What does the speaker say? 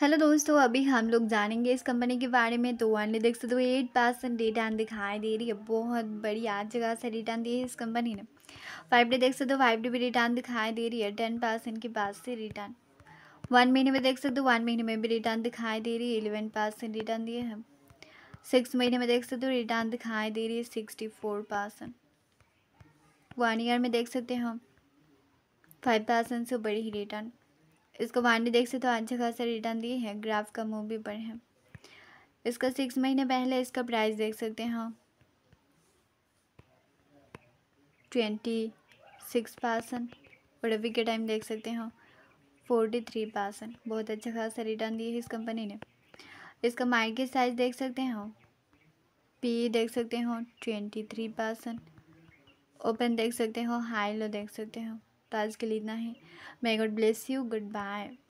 Hello दोस्तों अभी हम लोग जानेंगे इस कंपनी के बारे में तो वन देख सकते हो एट परसेंट रिटर्न दिखाई दे रही है बहुत बढ़िया जगह से रिटर्न दी है इस कंपनी ने फाइव डे देख सकते हो फाइव डे भी रिटर्न दिखाई दे रही है टेन परसेंट के बाद से रिटर्न वन महीने में देख सकते हो वन महीने में भी रिटर्न दिखाई दे रही है एलेवन परसेंट रिटर्न दिए हैं सिक्स महीने में देख सकते हो रिटर्न दिखाई दे रही है sixty four percent one year में देख सकते हो फाइव परसेंट से बड़ी ही रिटर्न इसको भांडी देख से तो अच्छा खासा रिटर्न दिए हैं ग्राफ का भी पर है इसका सिक्स महीने पहले इसका प्राइस देख सकते हैं ट्वेंटी सिक्स परसेंट और अभी के टाइम देख सकते हैं फोर्टी थ्री परसेंट बहुत अच्छा खासा रिटर्न दिए है इस कंपनी ने इसका मार्केट साइज देख सकते हैं पी हाँ। देख सकते हो ट्वेंटी थ्री परसेंट ओपन देख सकते हो हाई लो देख सकते हो तो आज के लिए इतना ही may God bless you good bye